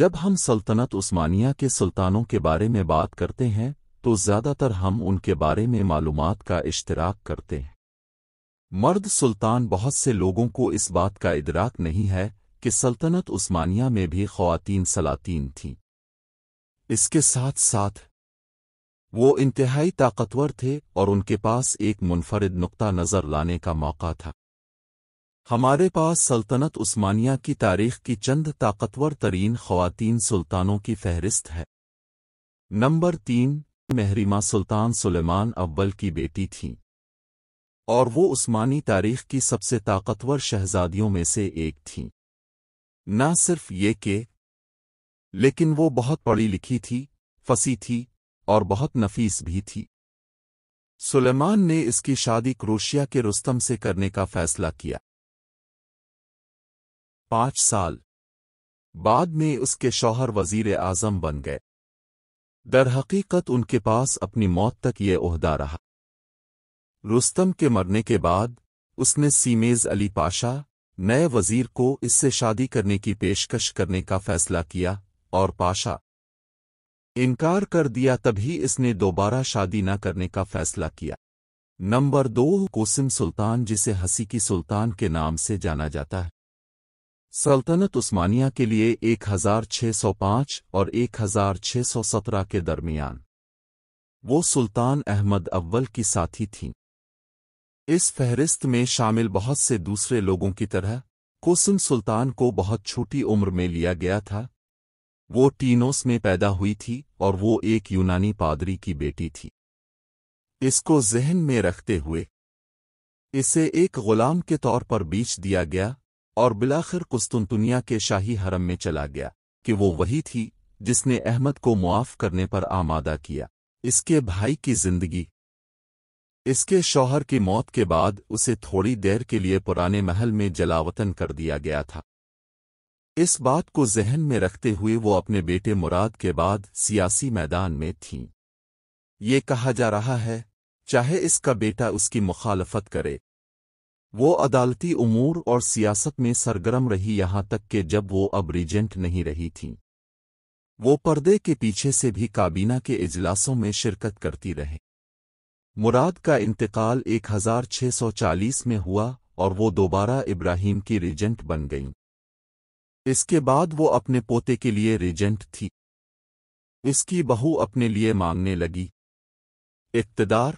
जब हम सल्तनत उस्मानिया के सुल्तानों के बारे में बात करते हैं तो ज़्यादातर हम उनके बारे में मालूम का इश्तराक करते हैं मर्द सुल्तान बहुत से लोगों को इस बात का इदराक नहीं है कि सल्तनत उस्मानिया में भी खवातीन सलातीन थीं इसके साथ साथ वो इंतहाई ताकतवर थे और उनके पास एक मुनफरद नुकता नज़र लाने का मौका था हमारे पास सल्तनत उस्मानिया की तारीख की चंद ताकतवर तरीन खवतिन सुल्तानों की फहरिस्त है नंबर तीन महरिमा सुल्तान सुलेमान अव्वल की बेटी थीं और वो उस्मानी तारीख की सबसे ताकतवर शहजादियों में से एक थीं न सिर्फ ये के लेकिन वो बहुत पढ़ी लिखी थी फसी थी और बहुत नफीस भी थी सुलेमान ने इसकी शादी क्रोशिया के रुस्तम से करने का फैसला किया पाँच साल बाद में उसके शौहर वजीर आजम बन गए दरहकीकत उनके पास अपनी मौत तक ये ओहदा रहा रुस्तम के मरने के बाद उसने सीमेज अली पाशा नए वजीर को इससे शादी करने की पेशकश करने का फैसला किया और पाशा इनकार कर दिया तभी इसने दोबारा शादी न करने का फैसला किया नंबर दो कोसिम सुल्तान जिसे हसीकी सुल्तान के नाम से जाना जाता है सल्तनत उस्मानिया के लिए 1605 और 1617 के दरमियान वो सुल्तान अहमद अव्वल की साथी थीं इस फहरिस्त में शामिल बहुत से दूसरे लोगों की तरह कोसम सुल्तान को बहुत छोटी उम्र में लिया गया था वो टीनोस में पैदा हुई थी और वो एक यूनानी पादरी की बेटी थी इसको जहन में रखते हुए इसे एक गुलाम के तौर पर बीच दिया गया और बिलाखिर कुस्तुनतुनिया के शाही हरम में चला गया कि वो वही थी जिसने अहमद को मुआफ़ करने पर आमादा किया इसके भाई की जिंदगी इसके शौहर की मौत के बाद उसे थोड़ी देर के लिए पुराने महल में जलावतन कर दिया गया था इस बात को जहन में रखते हुए वो अपने बेटे मुराद के बाद सियासी मैदान में थीं। ये कहा जा रहा है चाहे इसका बेटा उसकी मुखालफत करे वो अदालती उमूर और सियासत में सरगर्म रही यहां तक कि जब वो अब रीजेंट नहीं रही थीं वो पर्दे के पीछे से भी काबीना के इजलासों में शिरकत करती रहे मुराद का इंतकाल 1640 में हुआ और वो दोबारा इब्राहिम की रीजेंट बन गईं इसके बाद वो अपने पोते के लिए रीजेंट थी इसकी बहू अपने लिए मांगने लगी इकतदार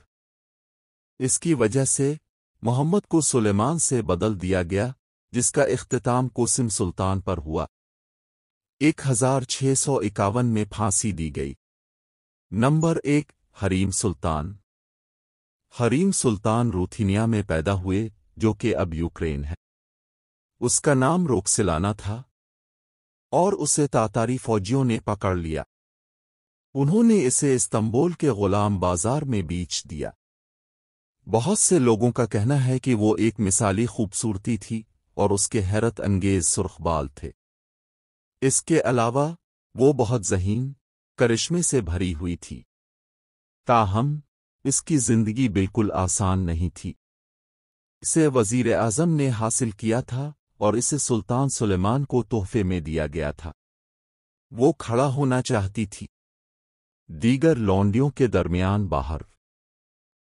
इसकी वजह से मोहम्मद को सुलेमान से बदल दिया गया जिसका अख्ताम कोसिम सुल्तान पर हुआ एक हजार छह सौ इक्यावन में फांसी दी गई नंबर एक हरीम सुल्तान हरीम सुल्तान रूथीनिया में पैदा हुए जो कि अब यूक्रेन है उसका नाम रोकसिलाना था और उसे तातारी फौजियों ने पकड़ लिया उन्होंने इसे इस्तंबोल के गुलाम बाजार में बेच दिया बहुत से लोगों का कहना है कि वो एक मिसाली खूबसूरती थी और उसके हैरत अंगेज सुर्ख बाल थे इसके अलावा वो बहुत जहीन करिश्मे से भरी हुई थी ताहम इसकी जिंदगी बिल्कुल आसान नहीं थी इसे वजीर आजम ने हासिल किया था और इसे सुल्तान सुलेमान को तोहफे में दिया गया था वो खड़ा होना चाहती थी दीगर लौंडियों के दरमियान बाहर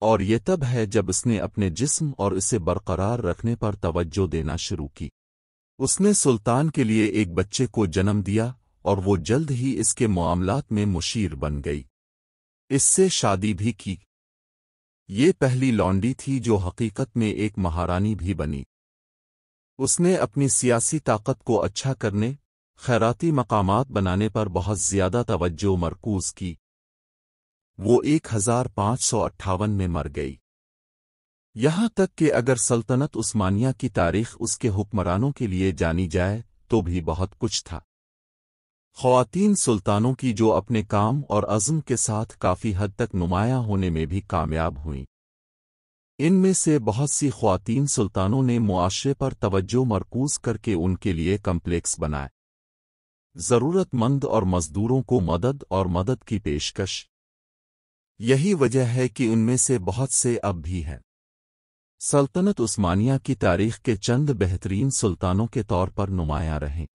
और ये तब है जब उसने अपने जिस्म और इसे बरकरार रखने पर तवज्जो देना शुरू की उसने सुल्तान के लिए एक बच्चे को जन्म दिया और वो जल्द ही इसके मामलात में मुशीर बन गई इससे शादी भी की ये पहली लॉन्डी थी जो हकीकत में एक महारानी भी बनी उसने अपनी सियासी ताकत को अच्छा करने खैराती मकामात बनाने पर बहुत ज्यादा तवज्जो मरकूज की वो एक हजार पांच सौ अट्ठावन में मर गई यहां तक कि अगर सल्तनत उस्मानिया की तारीख उसके हुक्मरानों के लिए जानी जाए तो भी बहुत कुछ था खवातीन सुल्तानों की जो अपने काम और अज़म के साथ काफ़ी हद तक नुमाया होने में भी कामयाब हुईं इनमें से बहुत सी खुवान सुल्तानों ने मुआशरे पर तवज्जो मरकूज करके उनके लिए कम्प्लेक्स बनाए ज़रूरतमंद और मज़दूरों को मदद और मदद की पेशकश यही वजह है कि उनमें से बहुत से अब भी हैं सल्तनत उस्मानिया की तारीख के चंद बेहतरीन सुल्तानों के तौर पर नुमाया रहें